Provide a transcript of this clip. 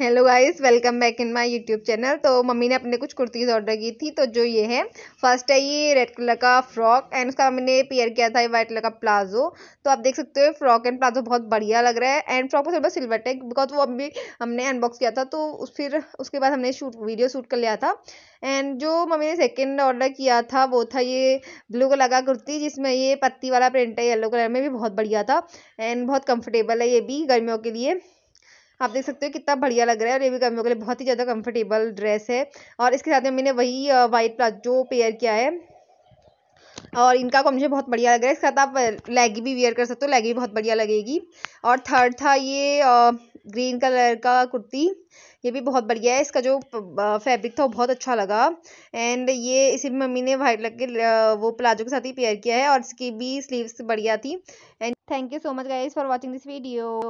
hello guys welcome back in my YouTube channel तो mummy ने अपने कुछ कुर्तीज़ ऑर्डर की थी तो जो ये है फर्स्ट है ये रेड कलर का फ्रॉक एंड उसका मम्मी ने पेयर किया था ये वाइट कलर का प्लाजो तो आप देख सकते हो फ्रॉक एंड प्लाजो बहुत बढ़िया लग रहा है एंड फ्रॉक में थोड़ा सिल्वर टेक बिकॉज वो अभी हमने अनबॉक्स किया था तो उस फिर उसके बाद हमने शूट वीडियो शूट कर लिया था एंड जो मम्मी ने सेकेंड ऑर्डर किया था वो था ये ब्लू कलर का कुर्ती जिसमें ये पत्ती वाला प्रिंट है येलो कलर में भी बहुत बढ़िया था एंड बहुत कम्फर्टेबल है ये भी गर्मियों के लिए आप देख सकते हो कितना बढ़िया लग रहा है और ये भी गर्मियों के लिए बहुत ही ज़्यादा कंफर्टेबल ड्रेस है और इसके साथ में मैंने वही वाइट प्लाजो पेयर किया है और इनका मुझे बहुत बढ़िया लग रहा है इसके साथ आप लेगी भी वेयर कर सकते हो लेगी भी बहुत बढ़िया लगेगी और थर्ड था ये ग्रीन कलर का कुर्ती ये भी बहुत बढ़िया है इसका जो फैब्रिक था वो बहुत अच्छा लगा एंड ये इसी मम्मी ने वाइट लग के वो प्लाजो के साथ ही पेयर किया है और इसकी भी स्लीव्स बढ़िया थी and thank you so much guys for watching this video